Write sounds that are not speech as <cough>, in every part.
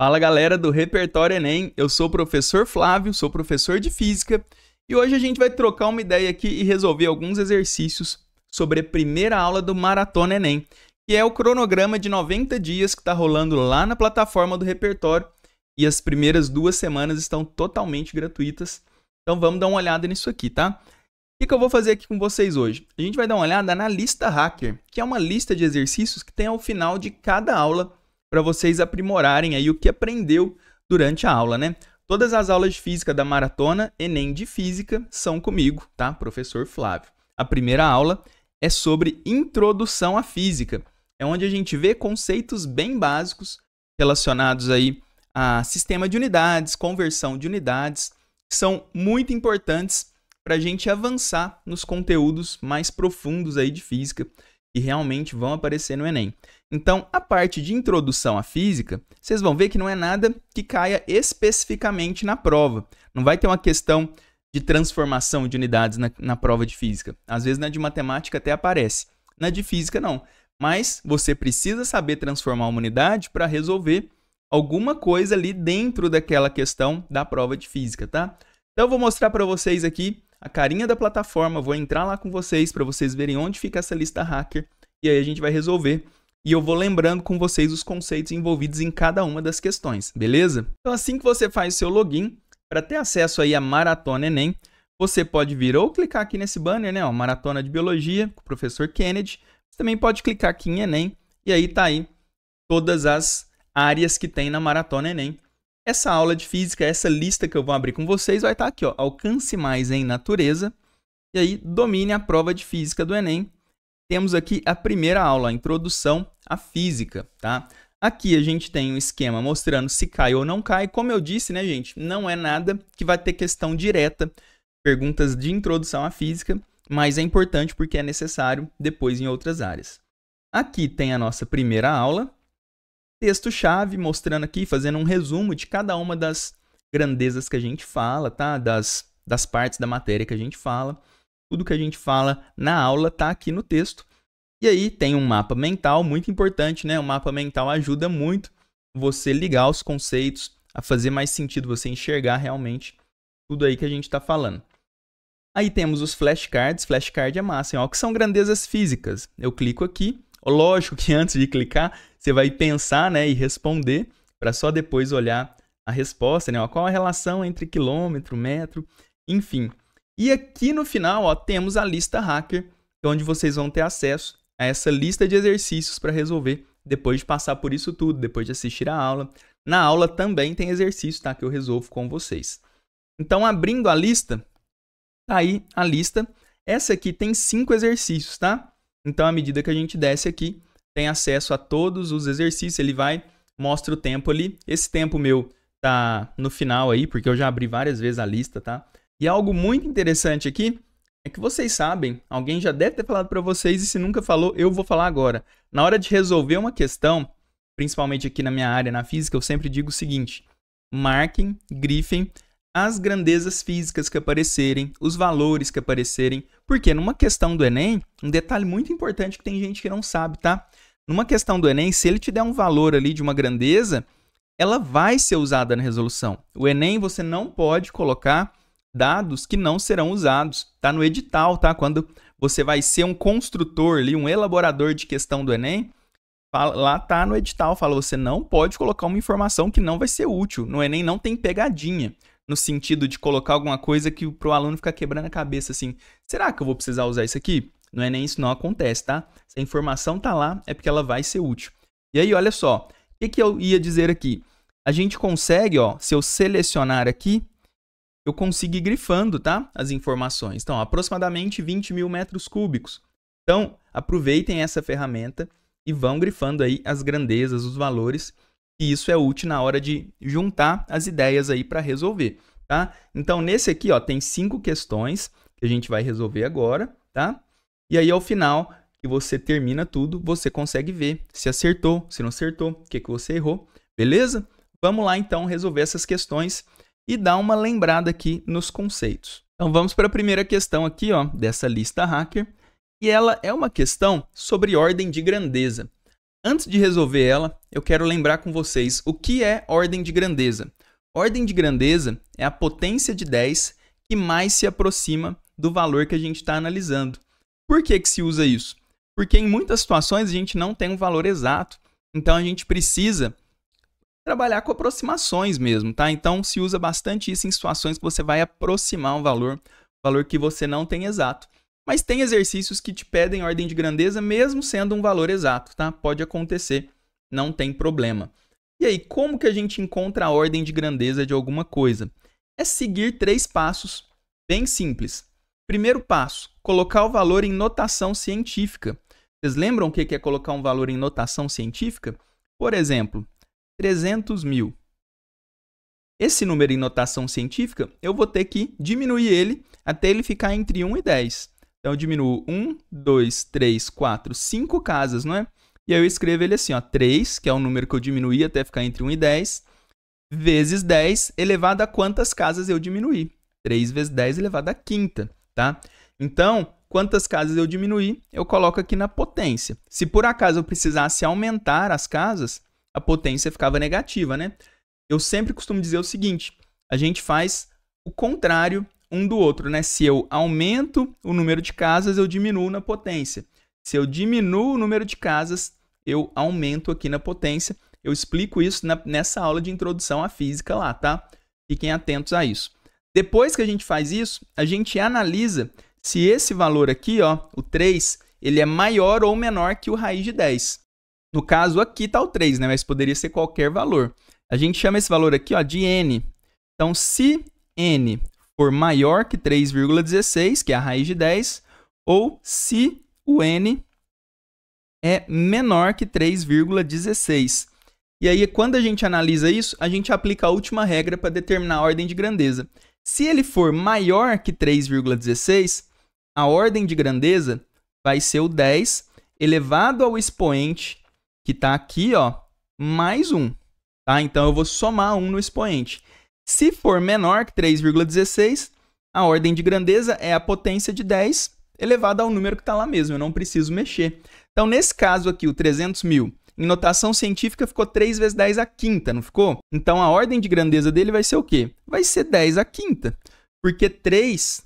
Fala galera do Repertório Enem, eu sou o professor Flávio, sou professor de Física e hoje a gente vai trocar uma ideia aqui e resolver alguns exercícios sobre a primeira aula do Maratona Enem, que é o cronograma de 90 dias que está rolando lá na plataforma do Repertório e as primeiras duas semanas estão totalmente gratuitas, então vamos dar uma olhada nisso aqui, tá? O que, que eu vou fazer aqui com vocês hoje? A gente vai dar uma olhada na lista hacker, que é uma lista de exercícios que tem ao final de cada aula para vocês aprimorarem aí o que aprendeu durante a aula, né? Todas as aulas de física da maratona Enem de Física são comigo, tá? Professor Flávio. A primeira aula é sobre introdução à física. É onde a gente vê conceitos bem básicos relacionados aí a sistema de unidades, conversão de unidades, que são muito importantes para a gente avançar nos conteúdos mais profundos aí de física que realmente vão aparecer no Enem. Então, a parte de introdução à física, vocês vão ver que não é nada que caia especificamente na prova. Não vai ter uma questão de transformação de unidades na, na prova de física. Às vezes na de matemática até aparece, na de física não. Mas você precisa saber transformar uma unidade para resolver alguma coisa ali dentro daquela questão da prova de física, tá? Então eu vou mostrar para vocês aqui a carinha da plataforma, vou entrar lá com vocês para vocês verem onde fica essa lista hacker e aí a gente vai resolver e eu vou lembrando com vocês os conceitos envolvidos em cada uma das questões, beleza? Então assim que você faz seu login, para ter acesso aí à Maratona Enem, você pode vir ou clicar aqui nesse banner, né, ó, Maratona de Biologia com o professor Kennedy, você também pode clicar aqui em Enem e aí tá aí todas as áreas que tem na Maratona Enem. Essa aula de física, essa lista que eu vou abrir com vocês vai estar tá aqui, ó, alcance mais em natureza, e aí domine a prova de física do Enem. Temos aqui a primeira aula, a introdução à física, tá? Aqui a gente tem um esquema mostrando se cai ou não cai. Como eu disse, né, gente, não é nada que vai ter questão direta, perguntas de introdução à física, mas é importante porque é necessário depois em outras áreas. Aqui tem a nossa primeira aula, texto-chave, mostrando aqui, fazendo um resumo de cada uma das grandezas que a gente fala, tá? Das, das partes da matéria que a gente fala. Tudo que a gente fala na aula tá aqui no texto. E aí tem um mapa mental, muito importante, né? O mapa mental ajuda muito você ligar os conceitos, a fazer mais sentido, você enxergar realmente tudo aí que a gente está falando. Aí temos os flashcards. Flashcard é massa, hein? Ó, que são grandezas físicas. Eu clico aqui Lógico que antes de clicar, você vai pensar né, e responder para só depois olhar a resposta, né? Ó, qual a relação entre quilômetro, metro, enfim. E aqui no final ó, temos a lista hacker, é onde vocês vão ter acesso a essa lista de exercícios para resolver depois de passar por isso tudo, depois de assistir a aula. Na aula também tem exercício tá, que eu resolvo com vocês. Então, abrindo a lista, tá aí a lista. Essa aqui tem cinco exercícios, tá? Então, à medida que a gente desce aqui, tem acesso a todos os exercícios, ele vai, mostra o tempo ali. Esse tempo meu tá no final aí, porque eu já abri várias vezes a lista, tá? E algo muito interessante aqui é que vocês sabem, alguém já deve ter falado para vocês e se nunca falou, eu vou falar agora. Na hora de resolver uma questão, principalmente aqui na minha área, na física, eu sempre digo o seguinte: marquem, grifem as grandezas físicas que aparecerem, os valores que aparecerem, porque numa questão do Enem, um detalhe muito importante que tem gente que não sabe, tá? Numa questão do Enem, se ele te der um valor ali de uma grandeza, ela vai ser usada na resolução. O Enem você não pode colocar dados que não serão usados. Tá no edital, tá? Quando você vai ser um construtor ali, um elaborador de questão do Enem, lá tá no edital, fala você não pode colocar uma informação que não vai ser útil. No Enem não tem pegadinha no sentido de colocar alguma coisa que pro aluno fica quebrando a cabeça assim. Será que eu vou precisar usar isso aqui? Não é nem isso, não acontece, tá? Se a informação tá lá, é porque ela vai ser útil. E aí, olha só, o que, que eu ia dizer aqui? A gente consegue, ó, se eu selecionar aqui, eu consigo ir grifando, tá? As informações. Então, aproximadamente 20 mil metros cúbicos. Então, aproveitem essa ferramenta e vão grifando aí as grandezas, os valores e isso é útil na hora de juntar as ideias aí para resolver, tá? Então, nesse aqui, ó, tem cinco questões que a gente vai resolver agora, tá? E aí, ao final, que você termina tudo, você consegue ver se acertou, se não acertou, o que, que você errou, beleza? Vamos lá, então, resolver essas questões e dar uma lembrada aqui nos conceitos. Então, vamos para a primeira questão aqui, ó, dessa lista hacker. E ela é uma questão sobre ordem de grandeza. Antes de resolver ela, eu quero lembrar com vocês o que é ordem de grandeza. Ordem de grandeza é a potência de 10 que mais se aproxima do valor que a gente está analisando. Por que, que se usa isso? Porque em muitas situações a gente não tem um valor exato, então a gente precisa trabalhar com aproximações mesmo, tá? Então se usa bastante isso em situações que você vai aproximar um valor, valor que você não tem exato. Mas tem exercícios que te pedem ordem de grandeza mesmo sendo um valor exato, tá? Pode acontecer, não tem problema. E aí, como que a gente encontra a ordem de grandeza de alguma coisa? É seguir três passos bem simples. Primeiro passo, colocar o valor em notação científica. Vocês lembram o que é colocar um valor em notação científica? Por exemplo, 300 mil. Esse número em notação científica, eu vou ter que diminuir ele até ele ficar entre 1 e 10. Então eu diminuo 1, 2, 3, 4, 5 casas, não é? E aí eu escrevo ele assim, ó, 3, que é o número que eu diminuí até ficar entre 1 e 10, vezes 10 elevado a quantas casas eu diminuí. 3 vezes 10 elevado a quinta, tá? Então, quantas casas eu diminuí, eu coloco aqui na potência. Se por acaso eu precisasse aumentar as casas, a potência ficava negativa, né? Eu sempre costumo dizer o seguinte, a gente faz o contrário um do outro, né? Se eu aumento o número de casas, eu diminuo na potência. Se eu diminuo o número de casas, eu aumento aqui na potência. Eu explico isso na, nessa aula de introdução à física lá, tá? Fiquem atentos a isso. Depois que a gente faz isso, a gente analisa se esse valor aqui, ó, o 3, ele é maior ou menor que o raiz de 10. No caso aqui está o 3, né? Mas poderia ser qualquer valor. A gente chama esse valor aqui ó, de n. Então, se n for maior que 3,16, que é a raiz de 10, ou se o n é menor que 3,16. E aí, quando a gente analisa isso, a gente aplica a última regra para determinar a ordem de grandeza. Se ele for maior que 3,16, a ordem de grandeza vai ser o 10 elevado ao expoente, que está aqui, ó, mais 1. Tá? Então, eu vou somar 1 no expoente. Se for menor que 3,16, a ordem de grandeza é a potência de 10 elevada ao número que está lá mesmo, eu não preciso mexer. Então, nesse caso aqui, o 300 mil, em notação científica ficou 3 vezes 10 à quinta, não ficou? Então, a ordem de grandeza dele vai ser o quê? Vai ser 10 à quinta, porque 3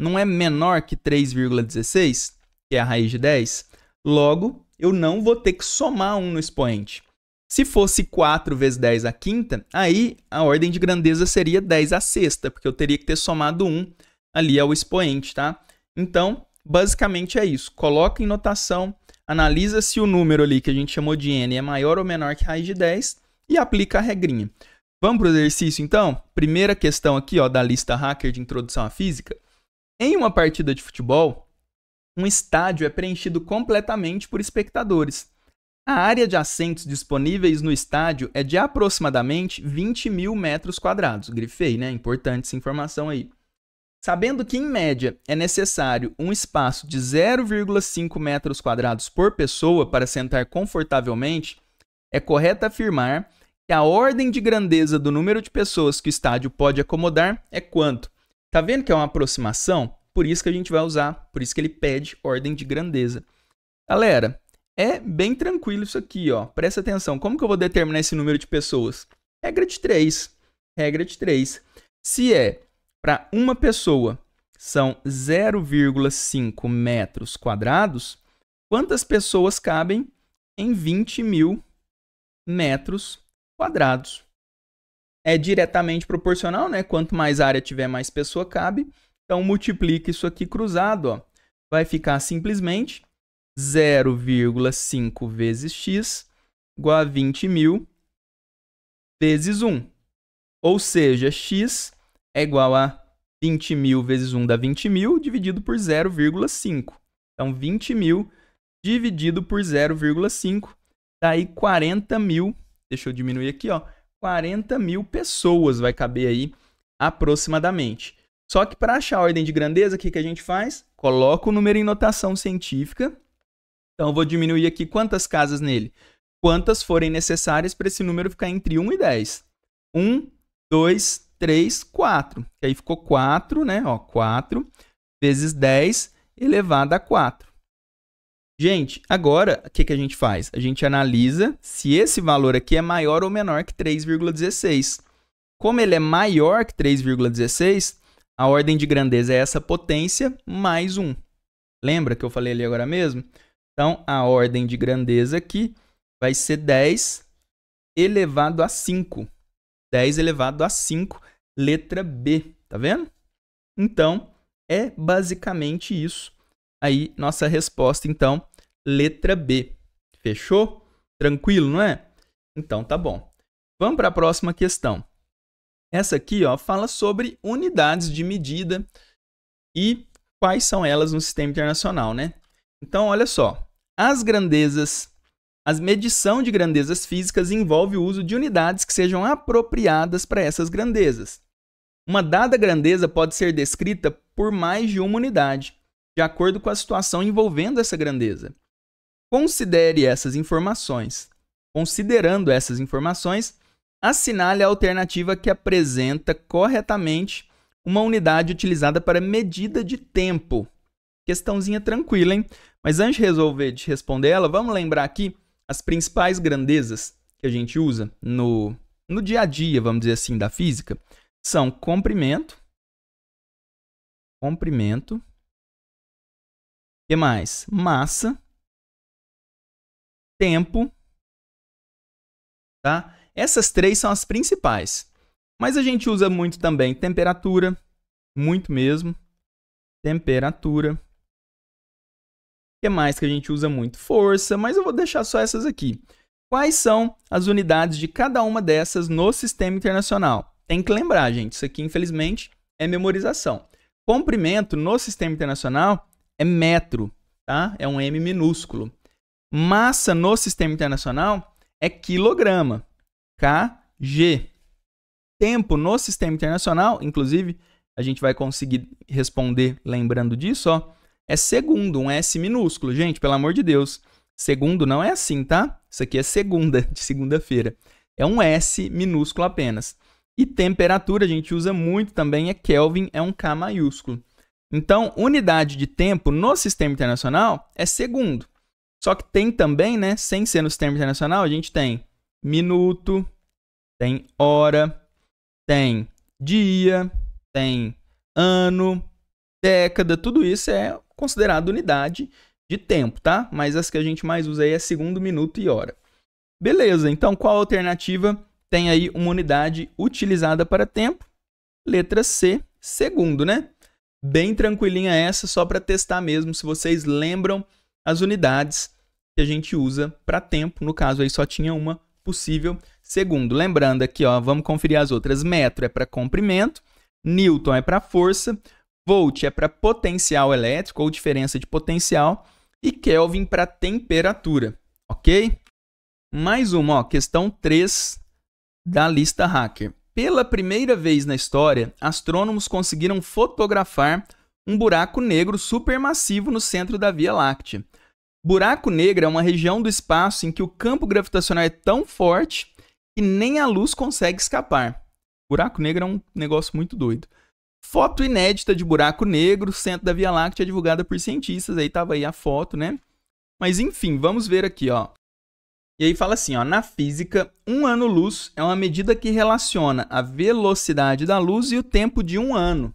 não é menor que 3,16, que é a raiz de 10. Logo, eu não vou ter que somar 1 no expoente. Se fosse 4 vezes 10 à quinta, aí a ordem de grandeza seria 10 à sexta, porque eu teria que ter somado 1 ali ao expoente, tá? Então, basicamente é isso. Coloca em notação, analisa se o número ali que a gente chamou de n é maior ou menor que raiz de 10 e aplica a regrinha. Vamos para o exercício, então? Primeira questão aqui ó, da lista hacker de introdução à física. Em uma partida de futebol, um estádio é preenchido completamente por espectadores. A área de assentos disponíveis no estádio é de aproximadamente 20 mil metros quadrados. Grifei, né? Importante essa informação aí. Sabendo que, em média, é necessário um espaço de 0,5 metros quadrados por pessoa para sentar confortavelmente, é correto afirmar que a ordem de grandeza do número de pessoas que o estádio pode acomodar é quanto? Tá vendo que é uma aproximação? Por isso que a gente vai usar, por isso que ele pede ordem de grandeza. Galera, é bem tranquilo isso aqui, ó. Presta atenção. Como que eu vou determinar esse número de pessoas? Regra de 3. Regra de 3. Se é para uma pessoa são 0,5 metros quadrados, quantas pessoas cabem em 20 mil metros quadrados? É diretamente proporcional, né? Quanto mais área tiver, mais pessoa cabe. Então, multiplica isso aqui cruzado, ó. Vai ficar simplesmente 0,5 vezes x igual a 20 mil vezes 1. Ou seja, x é igual a 20 mil vezes 1 dá 20 mil, dividido por 0,5. Então, 20 mil dividido por 0,5 dá aí 40 mil, deixa eu diminuir aqui, ó, 40 mil pessoas vai caber aí aproximadamente. Só que para achar a ordem de grandeza, o que, que a gente faz? Coloca o número em notação científica, então eu vou diminuir aqui quantas casas nele? Quantas forem necessárias para esse número ficar entre 1 e 10. 1, 2, 3, 4. Que aí ficou 4, né? Ó, 4 vezes 10 elevado a 4. Gente, agora o que, que a gente faz? A gente analisa se esse valor aqui é maior ou menor que 3,16. Como ele é maior que 3,16, a ordem de grandeza é essa potência mais 1. Lembra que eu falei ali agora mesmo? Então, a ordem de grandeza aqui vai ser 10 elevado a 5. 10 elevado a 5, letra B, tá vendo? Então, é basicamente isso. Aí, nossa resposta, então, letra B. Fechou? Tranquilo, não é? Então, tá bom. Vamos para a próxima questão. Essa aqui ó, fala sobre unidades de medida e quais são elas no sistema internacional, né? Então, olha só. As grandezas, a medição de grandezas físicas envolve o uso de unidades que sejam apropriadas para essas grandezas. Uma dada grandeza pode ser descrita por mais de uma unidade, de acordo com a situação envolvendo essa grandeza. Considere essas informações. Considerando essas informações, assinale a alternativa que apresenta corretamente uma unidade utilizada para medida de tempo Questãozinha tranquila, hein? Mas antes de resolver de responder ela, vamos lembrar aqui as principais grandezas que a gente usa no, no dia a dia, vamos dizer assim, da física, são comprimento, comprimento, que mais? Massa, tempo, tá? Essas três são as principais. Mas a gente usa muito também temperatura, muito mesmo. Temperatura, que é mais que a gente usa muito? Força, mas eu vou deixar só essas aqui. Quais são as unidades de cada uma dessas no sistema internacional? Tem que lembrar, gente, isso aqui infelizmente é memorização. Comprimento no sistema internacional é metro, tá? É um m minúsculo. Massa no sistema internacional é quilograma, kg. Tempo no sistema internacional, inclusive, a gente vai conseguir responder lembrando disso, ó é segundo, um S minúsculo. Gente, pelo amor de Deus. Segundo não é assim, tá? Isso aqui é segunda, <laughs> de segunda-feira. É um S minúsculo apenas. E temperatura a gente usa muito também, é Kelvin, é um K maiúsculo. Então, unidade de tempo no sistema internacional é segundo. Só que tem também, né, sem ser no sistema internacional, a gente tem minuto, tem hora, tem dia, tem ano, década, tudo isso é considerado unidade de tempo, tá? Mas as que a gente mais usa aí é segundo, minuto e hora. Beleza, então qual alternativa tem aí uma unidade utilizada para tempo? Letra C, segundo, né? Bem tranquilinha essa, só para testar mesmo se vocês lembram as unidades que a gente usa para tempo. No caso aí só tinha uma possível segundo. Lembrando aqui, ó, vamos conferir as outras. Metro é para comprimento, Newton é para força, Volt é para potencial elétrico ou diferença de potencial e Kelvin para temperatura, ok? Mais uma, ó, questão 3 da lista hacker. Pela primeira vez na história, astrônomos conseguiram fotografar um buraco negro supermassivo no centro da Via Láctea. Buraco negro é uma região do espaço em que o campo gravitacional é tão forte que nem a luz consegue escapar. Buraco negro é um negócio muito doido. Foto inédita de buraco negro, centro da Via Láctea, divulgada por cientistas. Aí tava aí a foto, né? Mas enfim, vamos ver aqui, ó. E aí fala assim, ó, na física, um ano-luz é uma medida que relaciona a velocidade da luz e o tempo de um ano.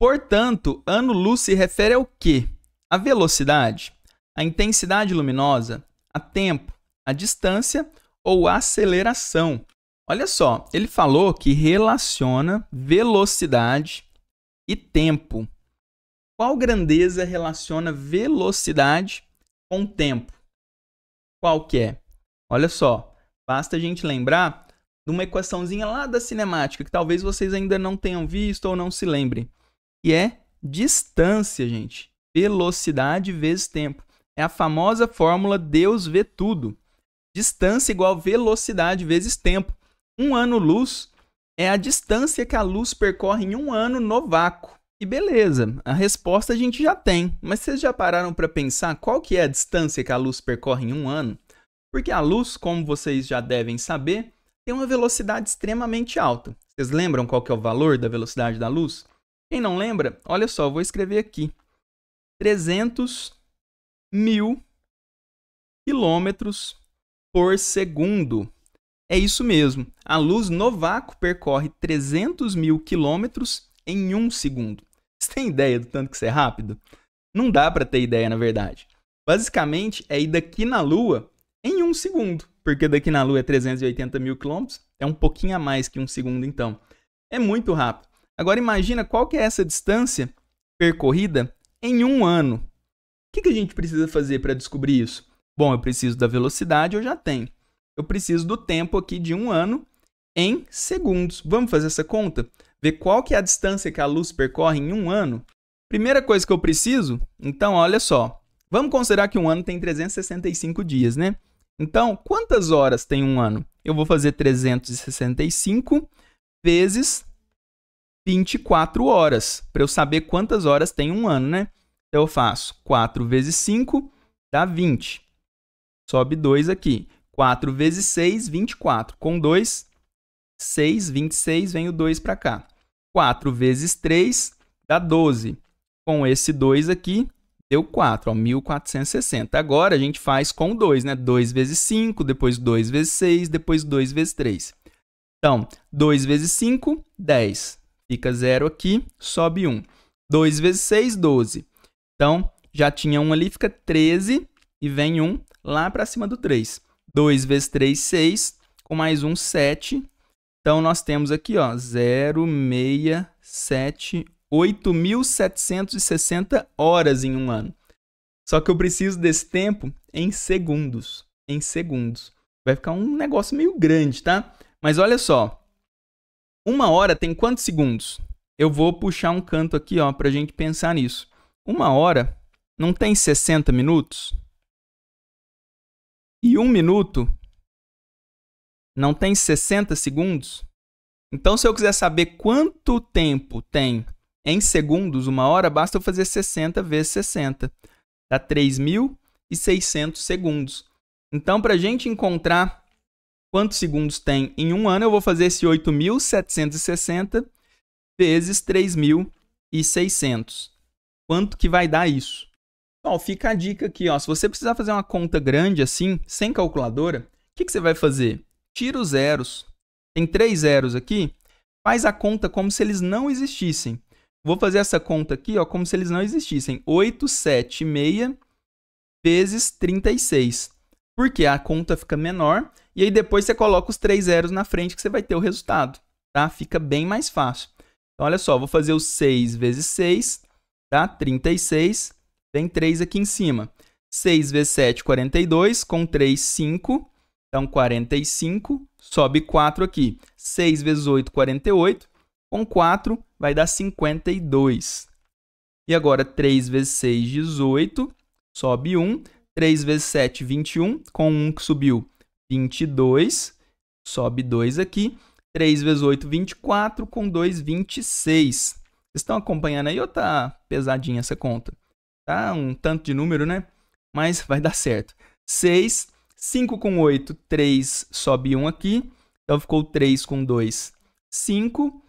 Portanto, ano-luz se refere ao quê? A velocidade, a intensidade luminosa, a tempo, a distância ou a aceleração. Olha só, ele falou que relaciona velocidade e tempo. Qual grandeza relaciona velocidade com tempo? Qual que é? Olha só, basta a gente lembrar de uma equaçãozinha lá da cinemática que talvez vocês ainda não tenham visto ou não se lembrem, que é distância, gente. Velocidade vezes tempo. É a famosa fórmula Deus vê tudo. Distância igual velocidade vezes tempo. Um ano-luz é a distância que a luz percorre em um ano no vácuo. E beleza, a resposta a gente já tem. Mas vocês já pararam para pensar qual que é a distância que a luz percorre em um ano? Porque a luz, como vocês já devem saber, tem uma velocidade extremamente alta. Vocês lembram qual que é o valor da velocidade da luz? Quem não lembra, olha só, vou escrever aqui. 300 mil quilômetros por segundo. É isso mesmo. A luz no vácuo percorre 300 mil quilômetros em um segundo. Você tem ideia do tanto que isso é rápido? Não dá para ter ideia, na verdade. Basicamente, é ir daqui na Lua em um segundo, porque daqui na Lua é 380 mil quilômetros, é um pouquinho a mais que um segundo, então. É muito rápido. Agora imagina qual que é essa distância percorrida em um ano. O que, que a gente precisa fazer para descobrir isso? Bom, eu preciso da velocidade, eu já tenho eu preciso do tempo aqui de um ano em segundos. Vamos fazer essa conta? Ver qual que é a distância que a luz percorre em um ano? Primeira coisa que eu preciso, então olha só, vamos considerar que um ano tem 365 dias, né? Então, quantas horas tem um ano? Eu vou fazer 365 vezes 24 horas, para eu saber quantas horas tem um ano, né? Então, eu faço 4 vezes 5 dá 20. Sobe 2 aqui. 4 vezes 6, 24. Com 2, 6, 26, vem o 2 para cá. 4 vezes 3 dá 12. Com esse 2 aqui, deu 4, ó, 1460. Agora a gente faz com 2, né? 2 vezes 5, depois 2 vezes 6, depois 2 vezes 3. Então, 2 vezes 5, 10. Fica 0 aqui, sobe 1. 2 vezes 6, 12. Então, já tinha 1 ali, fica 13 e vem 1 lá para cima do 3. 2 vezes 3, 6, com mais 1, 7. Então, nós temos aqui, ó, 067, 8.760 horas em um ano. Só que eu preciso desse tempo em segundos. Em segundos. Vai ficar um negócio meio grande, tá? Mas olha só. Uma hora tem quantos segundos? Eu vou puxar um canto aqui, ó, para a gente pensar nisso. Uma hora não tem 60 minutos? E um minuto não tem 60 segundos? Então, se eu quiser saber quanto tempo tem em segundos, uma hora, basta eu fazer 60 vezes 60. Dá 3.600 segundos. Então, para a gente encontrar quantos segundos tem em um ano, eu vou fazer esse 8.760 vezes 3.600. Quanto que vai dar isso? Ó, fica a dica aqui, ó. Se você precisar fazer uma conta grande assim, sem calculadora, o que, que você vai fazer? Tira os zeros. Tem três zeros aqui. Faz a conta como se eles não existissem. Vou fazer essa conta aqui, ó, como se eles não existissem. 6 vezes 36. Porque a conta fica menor e aí depois você coloca os três zeros na frente que você vai ter o resultado, tá? Fica bem mais fácil. Então, olha só, vou fazer o 6 vezes 6, tá? 36 tem 3 aqui em cima. 6 vezes 7, 42. Com 3, 5. Então, 45. Sobe 4 aqui. 6 vezes 8, 48. Com 4, vai dar 52. E agora, 3 vezes 6, 18. Sobe 1. 3 vezes 7, 21. Com 1 que subiu, 22. Sobe 2 aqui. 3 vezes 8, 24. Com 2, 26. Vocês estão acompanhando aí ou está pesadinha essa conta? tá? Um tanto de número, né? Mas vai dar certo. 6, 5 com 8, 3, sobe 1 aqui. Então ficou 3 com 2, 5.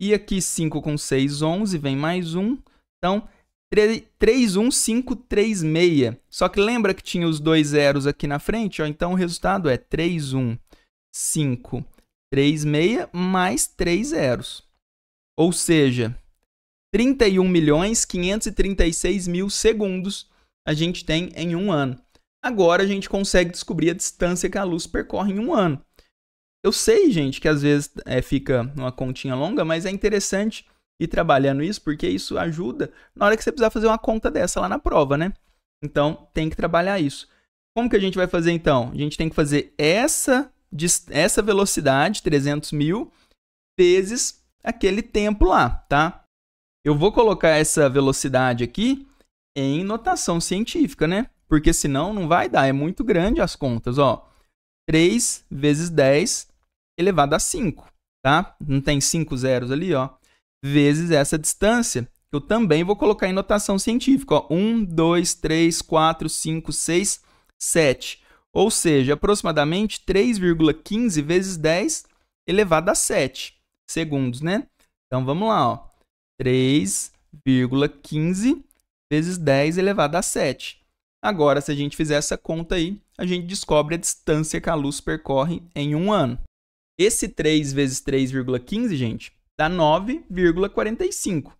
E aqui 5 com 6, 11, vem mais 1. Então, 3, 3, 1, 5, 6. Só que lembra que tinha os dois zeros aqui na frente? Ó, então o resultado é 3, 3, 1, 5, 6, mais 3 zeros. Ou seja, 31 milhões 536 mil segundos a gente tem em um ano. Agora a gente consegue descobrir a distância que a luz percorre em um ano. Eu sei, gente, que às vezes é, fica uma continha longa, mas é interessante ir trabalhando isso, porque isso ajuda na hora que você precisar fazer uma conta dessa lá na prova, né? Então, tem que trabalhar isso. Como que a gente vai fazer, então? A gente tem que fazer essa, essa velocidade, 300 mil, vezes aquele tempo lá, tá? Eu vou colocar essa velocidade aqui em notação científica, né? Porque senão não vai dar, é muito grande as contas, ó. 3 vezes 10 elevado a 5, tá? Não tem 5 zeros ali, ó. Vezes essa distância, que eu também vou colocar em notação científica, ó. 1, 2, 3, 4, 5, 6, 7. Ou seja, aproximadamente 3,15 vezes 10 elevado a 7 segundos, né? Então, vamos lá, ó. 3,15 vezes 10 elevado a 7. Agora, se a gente fizer essa conta aí, a gente descobre a distância que a luz percorre em um ano. Esse 3 vezes 3,15, gente, dá 9,45. Então,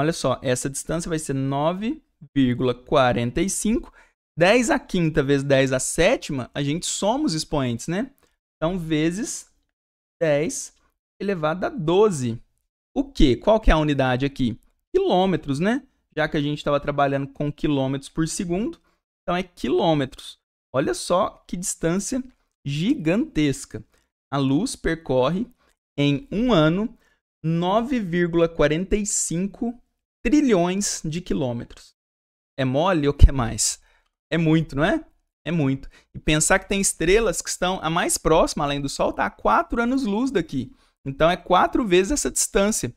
olha só, essa distância vai ser 9,45. 10 a quinta vezes 10 a sétima, a gente soma os expoentes, né? Então, vezes 10 elevado a 12 o quê? Qual que é a unidade aqui? Quilômetros, né? Já que a gente estava trabalhando com quilômetros por segundo, então é quilômetros. Olha só que distância gigantesca. A luz percorre em um ano 9,45 trilhões de quilômetros. É mole ou quer mais? É muito, não é? É muito. E pensar que tem estrelas que estão a mais próxima, além do Sol, está a quatro anos-luz daqui. Então é quatro vezes essa distância.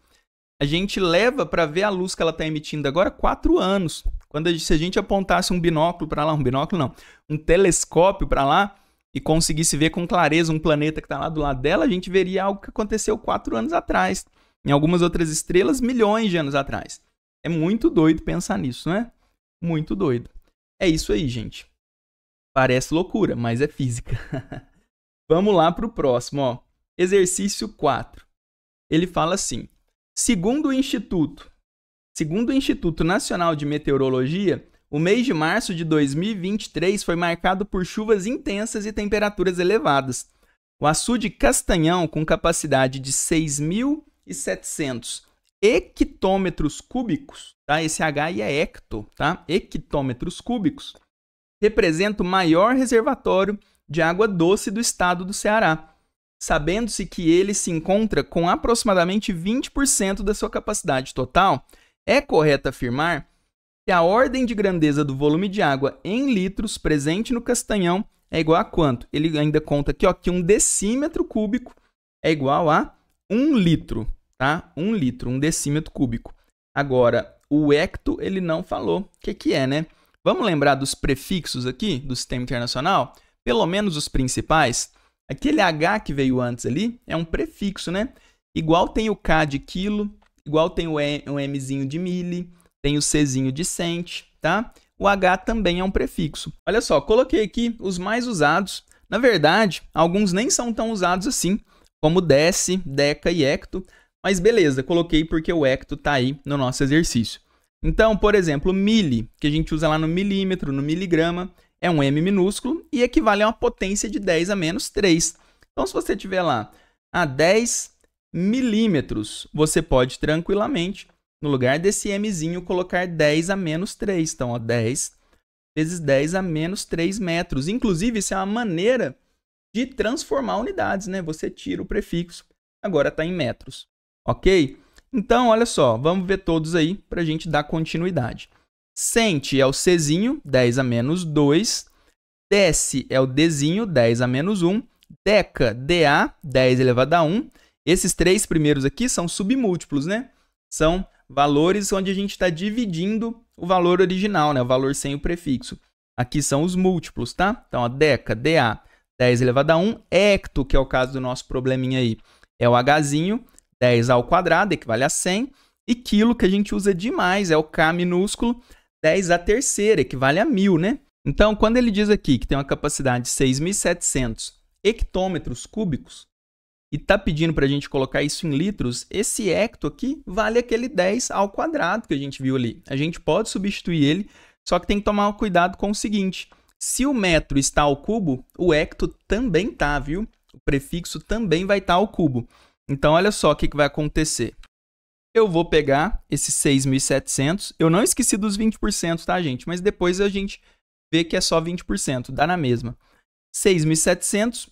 A gente leva para ver a luz que ela está emitindo agora quatro anos. Quando a, se a gente apontasse um binóculo para lá, um binóculo não, um telescópio para lá e conseguisse ver com clareza um planeta que está lá do lado dela, a gente veria algo que aconteceu quatro anos atrás. Em algumas outras estrelas, milhões de anos atrás. É muito doido pensar nisso, né? Muito doido. É isso aí, gente. Parece loucura, mas é física. <laughs> Vamos lá para o próximo, ó. Exercício 4. Ele fala assim: segundo o Instituto, segundo o Instituto Nacional de Meteorologia, o mês de março de 2023 foi marcado por chuvas intensas e temperaturas elevadas. O açude Castanhão, com capacidade de 6.700 hectômetros cúbicos, tá? Esse H é hecto, tá? Hectômetros cúbicos, representa o maior reservatório de água doce do estado do Ceará sabendo-se que ele se encontra com aproximadamente 20% da sua capacidade total, é correto afirmar que a ordem de grandeza do volume de água em litros presente no castanhão é igual a quanto? Ele ainda conta aqui ó, que um decímetro cúbico é igual a um litro, tá? um litro, um decímetro cúbico. Agora, o hecto ele não falou o que, que é, né? Vamos lembrar dos prefixos aqui do sistema internacional? Pelo menos os principais. Aquele H que veio antes ali é um prefixo, né? Igual tem o K de quilo, igual tem o, m de mili, tem o C de cent, tá? O H também é um prefixo. Olha só, coloquei aqui os mais usados. Na verdade, alguns nem são tão usados assim, como dece, deca e hecto, mas beleza, coloquei porque o hecto está aí no nosso exercício. Então, por exemplo, mili, que a gente usa lá no milímetro, no miligrama, é um m minúsculo e equivale a uma potência de 10 a menos 3. Então, se você tiver lá a 10 milímetros, você pode tranquilamente, no lugar desse m, colocar 10 a menos 3. Então, ó, 10 vezes 10 a menos 3 metros. Inclusive, isso é uma maneira de transformar unidades, né? Você tira o prefixo, agora está em metros, ok? Então, olha só, vamos ver todos aí para a gente dar continuidade. Sente é o Czinho, 10 a menos 2. Desce é o Dzinho, 10 a menos 1. Deca, DA, 10 elevado a 1. Esses três primeiros aqui são submúltiplos, né? São valores onde a gente está dividindo o valor original, né? O valor sem o prefixo. Aqui são os múltiplos, tá? Então, a deca, DA, 10 elevado a 1. Hecto, que é o caso do nosso probleminha aí, é o Hzinho, 10 ao quadrado, equivale a 100. E quilo, que a gente usa demais, é o K minúsculo, 10 à terceira, equivale a mil, né? Então, quando ele diz aqui que tem uma capacidade de 6.700 hectômetros cúbicos e está pedindo para a gente colocar isso em litros, esse hecto aqui vale aquele 10 ao quadrado que a gente viu ali. A gente pode substituir ele, só que tem que tomar cuidado com o seguinte. Se o metro está ao cubo, o hecto também está, viu? O prefixo também vai estar tá ao cubo. Então, olha só o que, que vai acontecer. Eu vou pegar esses 6.700. Eu não esqueci dos 20%, tá, gente? Mas depois a gente vê que é só 20%, dá na mesma. 6.700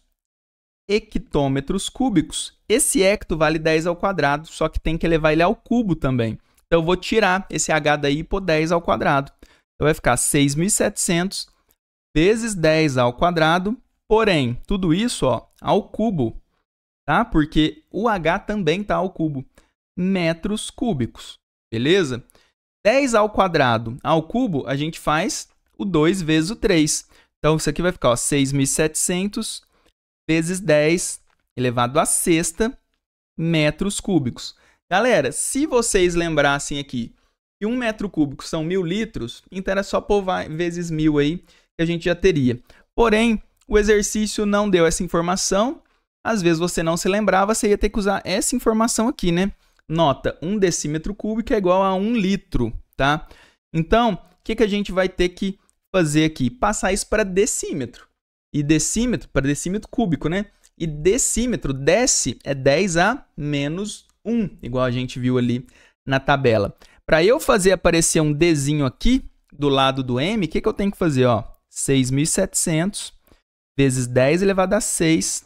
hectômetros cúbicos. Esse hecto vale 10 ao quadrado, só que tem que levar ele ao cubo também. Então, eu vou tirar esse H daí e pôr 10 ao quadrado. Então, vai ficar 6.700 vezes 10 ao quadrado, porém, tudo isso ó, ao cubo, tá? Porque o H também está ao cubo metros cúbicos, beleza? 10 ao quadrado ao cubo, a gente faz o 2 vezes o 3. Então, isso aqui vai ficar 6.700 vezes 10 elevado à sexta metros cúbicos. Galera, se vocês lembrassem aqui que um metro cúbico são mil litros, então era só pôr vezes mil aí que a gente já teria. Porém, o exercício não deu essa informação. Às vezes você não se lembrava, você ia ter que usar essa informação aqui, né? Nota, um decímetro cúbico é igual a um litro, tá? Então, o que, que a gente vai ter que fazer aqui? Passar isso para decímetro. E decímetro, para decímetro cúbico, né? E decímetro, desce é 10 a menos 1, igual a gente viu ali na tabela. Para eu fazer aparecer um Dzinho aqui, do lado do M, o que, que eu tenho que fazer? 6.700 vezes 10 elevado a 6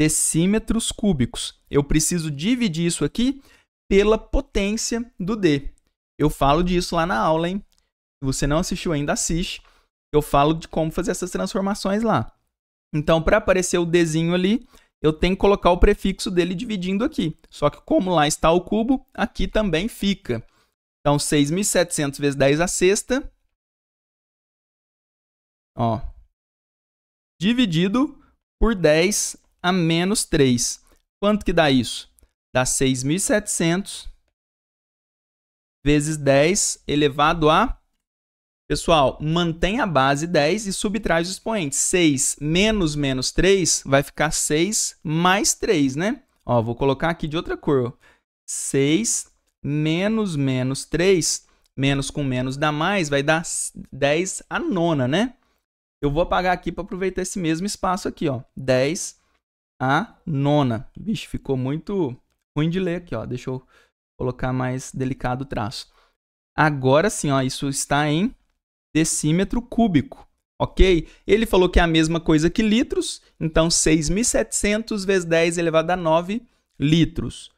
decímetros cúbicos. Eu preciso dividir isso aqui pela potência do D. Eu falo disso lá na aula, hein? Se você não assistiu ainda, assiste. Eu falo de como fazer essas transformações lá. Então, para aparecer o Dzinho ali, eu tenho que colocar o prefixo dele dividindo aqui. Só que como lá está o cubo, aqui também fica. Então, 6.700 vezes 10 a sexta. Ó. Dividido por 10 a menos 3. Quanto que dá isso? dá 6.700 vezes 10 elevado a... Pessoal, mantém a base 10 e subtrai os expoentes. 6 menos menos 3 vai ficar 6 mais 3, né? Ó, vou colocar aqui de outra cor. 6 menos menos 3, menos com menos dá mais, vai dar 10 a nona, né? Eu vou apagar aqui para aproveitar esse mesmo espaço aqui, ó. 10 a nona. Vixe, ficou muito ruim de ler aqui, ó. Deixa eu colocar mais delicado o traço. Agora sim, ó, isso está em decímetro cúbico, ok? Ele falou que é a mesma coisa que litros, então 6.700 vezes 10 elevado a 9 litros.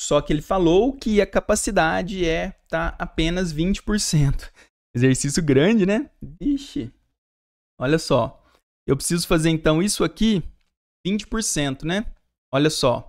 Só que ele falou que a capacidade é tá apenas 20%. <laughs> Exercício grande, né? Vixe. Olha só. Eu preciso fazer então isso aqui 20%, né? Olha só.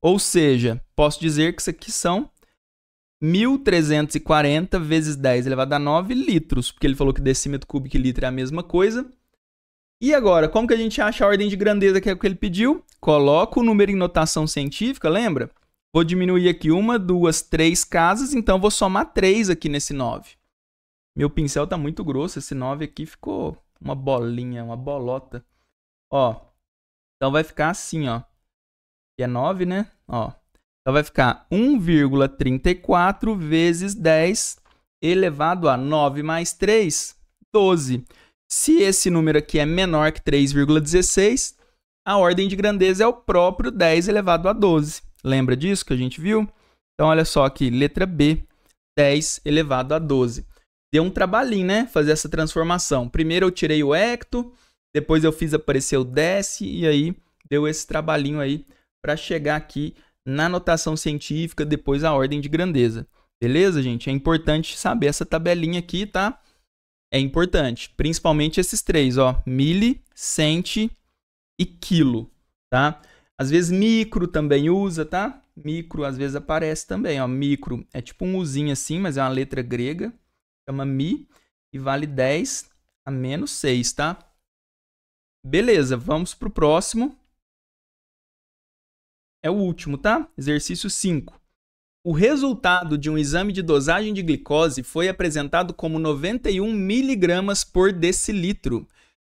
Ou seja, posso dizer que isso aqui são 1340 vezes 10 elevado a 9 litros, porque ele falou que decímetro cúbico e litro é a mesma coisa. E agora, como que a gente acha a ordem de grandeza que é o que ele pediu? Coloco o número em notação científica, lembra? Vou diminuir aqui uma, duas, três casas, então vou somar três aqui nesse 9. Meu pincel tá muito grosso, esse 9 aqui ficou uma bolinha, uma bolota. Ó, então vai ficar assim, ó que é 9, né? Ó. Então vai ficar 1,34 vezes 10 elevado a 9 mais 3, 12. Se esse número aqui é menor que 3,16, a ordem de grandeza é o próprio 10 elevado a 12. Lembra disso que a gente viu? Então, olha só aqui, letra B, 10 elevado a 12. Deu um trabalhinho, né? Fazer essa transformação. Primeiro eu tirei o hecto, depois eu fiz aparecer o desce, e aí deu esse trabalhinho aí para chegar aqui na notação científica, depois a ordem de grandeza. Beleza, gente? É importante saber essa tabelinha aqui, tá? É importante, principalmente esses três, ó, mili, centi e quilo, tá? Às vezes micro também usa, tá? Micro às vezes aparece também, ó, micro é tipo um uzinho assim, mas é uma letra grega, chama mi e vale 10 a menos 6, tá? Beleza, vamos pro próximo é o último, tá? Exercício 5. O resultado de um exame de dosagem de glicose foi apresentado como 91 miligramas por decilitro.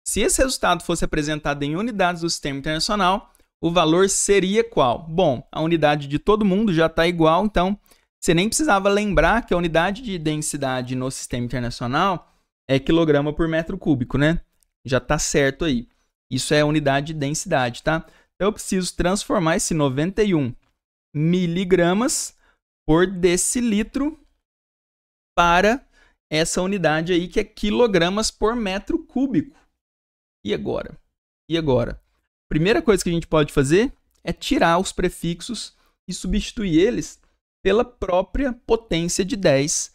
Se esse resultado fosse apresentado em unidades do sistema internacional, o valor seria qual? Bom, a unidade de todo mundo já está igual, então você nem precisava lembrar que a unidade de densidade no sistema internacional é quilograma por metro cúbico, né? Já está certo aí. Isso é unidade de densidade, tá? Então eu preciso transformar esse 91 miligramas por decilitro para essa unidade aí que é quilogramas por metro cúbico. E agora? E agora? Primeira coisa que a gente pode fazer é tirar os prefixos e substituir eles pela própria potência de 10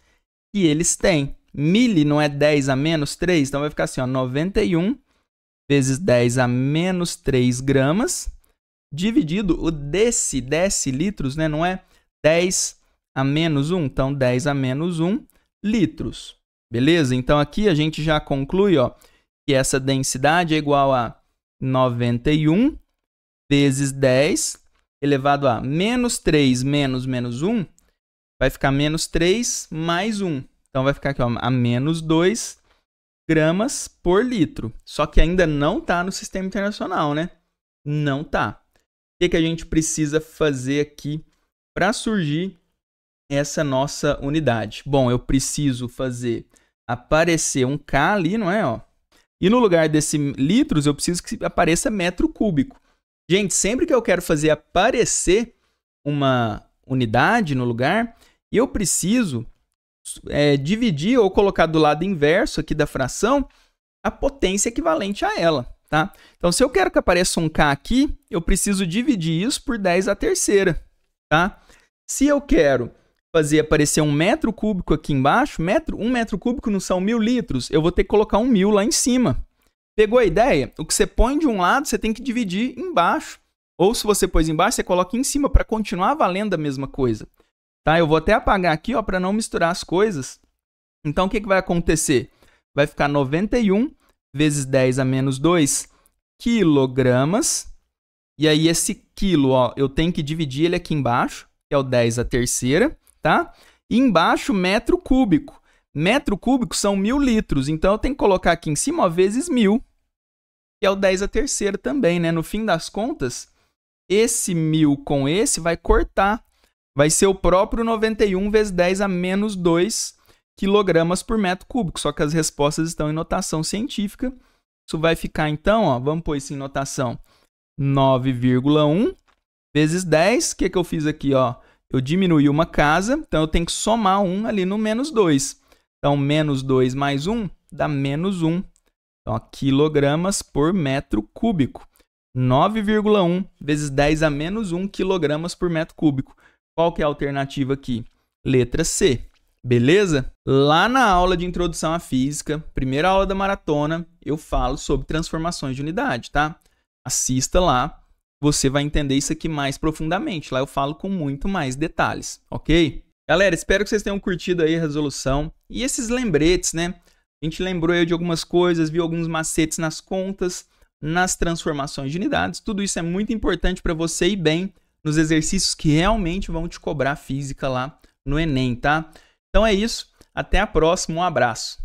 que eles têm. Mili não é 10 a menos 3, então vai ficar assim, ó, 91 vezes 10 a menos 3 gramas, dividido o desse decilitros, né? Não é 10 a menos 1, então 10 a menos 1 litros. Beleza? Então aqui a gente já conclui, ó, que essa densidade é igual a 91 vezes 10 elevado a menos 3 menos menos 1, vai ficar menos 3 mais 1. Então vai ficar aqui ó, a menos 2 gramas por litro. Só que ainda não está no sistema internacional, né? Não está. O que, que a gente precisa fazer aqui para surgir essa nossa unidade? Bom, eu preciso fazer aparecer um K ali, não é? Ó. E no lugar desse litros, eu preciso que apareça metro cúbico. Gente, sempre que eu quero fazer aparecer uma unidade no lugar, eu preciso é, dividir ou colocar do lado inverso aqui da fração a potência equivalente a ela. Tá? Então, se eu quero que apareça um k aqui, eu preciso dividir isso por 10 à terceira. Tá? Se eu quero fazer aparecer um metro cúbico aqui embaixo, metro, um metro cúbico não são mil litros, eu vou ter que colocar um mil lá em cima. Pegou a ideia? O que você põe de um lado, você tem que dividir embaixo. Ou se você pôs embaixo, você coloca em cima para continuar valendo a mesma coisa. Tá? Eu vou até apagar aqui, ó, para não misturar as coisas. Então, o que, que vai acontecer? Vai ficar 91 vezes 10 a menos 2 quilogramas. E aí, esse quilo, ó, eu tenho que dividir ele aqui embaixo, que é o 10 a terceira, tá? E embaixo, metro cúbico. Metro cúbico são mil litros, então eu tenho que colocar aqui em cima ó, vezes mil, que é o 10 a terceira também, né? No fim das contas, esse mil com esse vai cortar vai ser o próprio 91 vezes 10 a menos 2 quilogramas por metro cúbico, só que as respostas estão em notação científica. Isso vai ficar então, ó, vamos pôr isso em notação 9,1 vezes 10. O que, é que eu fiz aqui? Ó? Eu diminui uma casa, então eu tenho que somar 1 ali no menos 2. Então, menos 2 mais 1 dá menos 1. Então, quilogramas por metro cúbico. 9,1 vezes 10 a menos 1 quilogramas por metro cúbico. Qual que é a alternativa aqui? Letra C. Beleza? Lá na aula de introdução à física, primeira aula da maratona, eu falo sobre transformações de unidade, tá? Assista lá, você vai entender isso aqui mais profundamente. Lá eu falo com muito mais detalhes, ok? Galera, espero que vocês tenham curtido aí a resolução e esses lembretes, né? A gente lembrou aí de algumas coisas, viu alguns macetes nas contas, nas transformações de unidades. Tudo isso é muito importante para você ir bem nos exercícios que realmente vão te cobrar física lá no Enem, tá? Então é isso. Até a próxima. Um abraço.